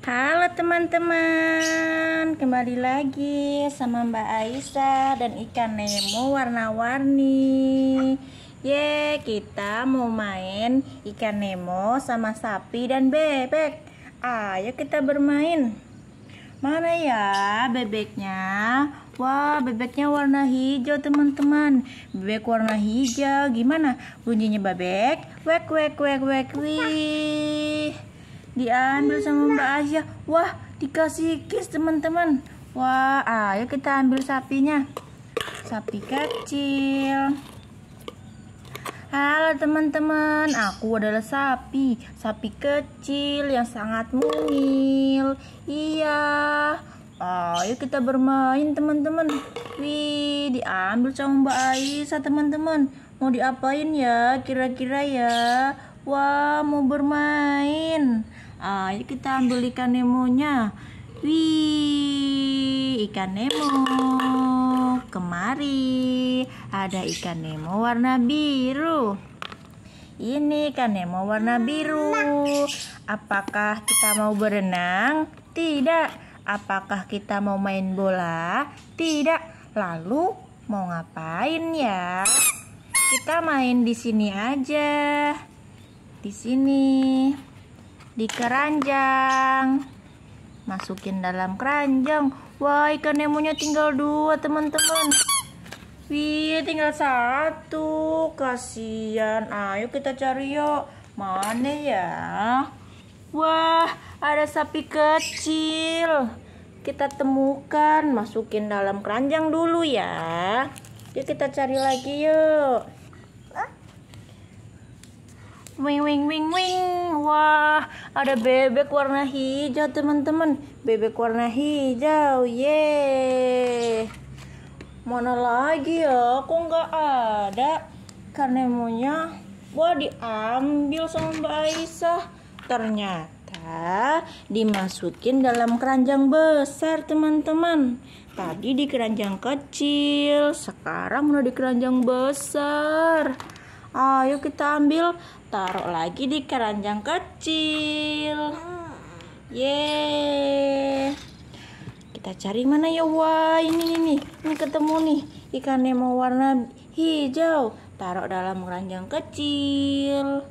Halo teman-teman, kembali lagi sama Mbak Aisyah dan ikan Nemo warna-warni. Ye, kita mau main ikan Nemo sama sapi dan bebek. Ayo kita bermain. Mana ya bebeknya? Wah, bebeknya warna hijau, teman-teman. Bebek warna hijau. Gimana bunyinya, bebek? Wek wek wek wek wih diambil sama Mbak Aisyah, Wah, dikasih kis teman-teman. Wah, ayo kita ambil sapinya. Sapi kecil. Halo teman-teman, aku adalah sapi. Sapi kecil yang sangat mungil. Iya. Ayo kita bermain teman-teman. Wih, diambil sama Mbak Aisyah teman-teman. Mau diapain ya kira-kira ya? Wah, mau bermain. Ah, ayo kita ambil ikan Nemonya. Wih, ikan Nemo. Kemari, ada ikan Nemo warna biru. Ini ikan Nemo warna biru. Apakah kita mau berenang? Tidak. Apakah kita mau main bola? Tidak. Lalu mau ngapain ya? Kita main di sini aja di sini di keranjang masukin dalam keranjang wah ikan nemonya tinggal dua teman-teman wih tinggal satu kasihan ayo kita cari yuk mana ya wah ada sapi kecil kita temukan masukin dalam keranjang dulu ya yuk kita cari lagi yuk wing wing wing wing wah ada bebek warna hijau teman-teman bebek warna hijau ye mana lagi ya kok nggak ada karnemonya wah diambil sama Mbak Aisyah ternyata dimasukin dalam keranjang besar teman-teman tadi di keranjang kecil sekarang udah di keranjang besar Ayo kita ambil, taruh lagi di keranjang kecil. Yeay. Kita cari mana ya? Wah, ini nih, ini ketemu nih. Ikan Nemo warna hijau, taruh dalam keranjang kecil.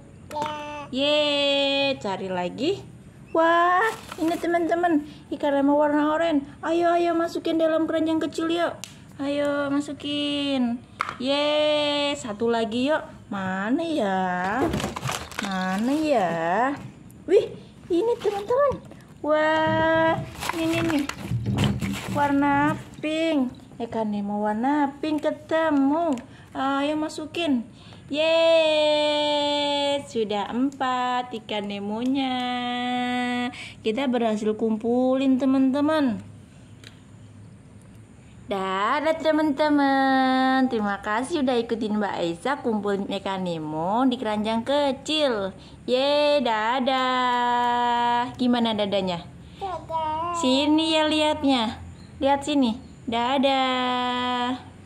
Yeay, cari lagi. Wah, ini teman-teman, ikan Nemo warna oranye. Ayo, ayo masukin dalam keranjang kecil yuk. Ayo masukin. Ye, satu lagi yuk. Mana ya? Mana ya? Wih, ini teman-teman. Wah, ini nih. Warna pink. Ikan ya Nemo warna pink ketemu. Ayo ah, masukin. Yeay, sudah empat ikan Nemonya. Kita berhasil kumpulin teman-teman. Dadah teman-teman Terima kasih sudah ikutin Mbak Aisyah kumpul mekanemo di keranjang kecil Ye dadah Gimana dadanya? Dadah Sini ya liatnya Lihat sini Dadah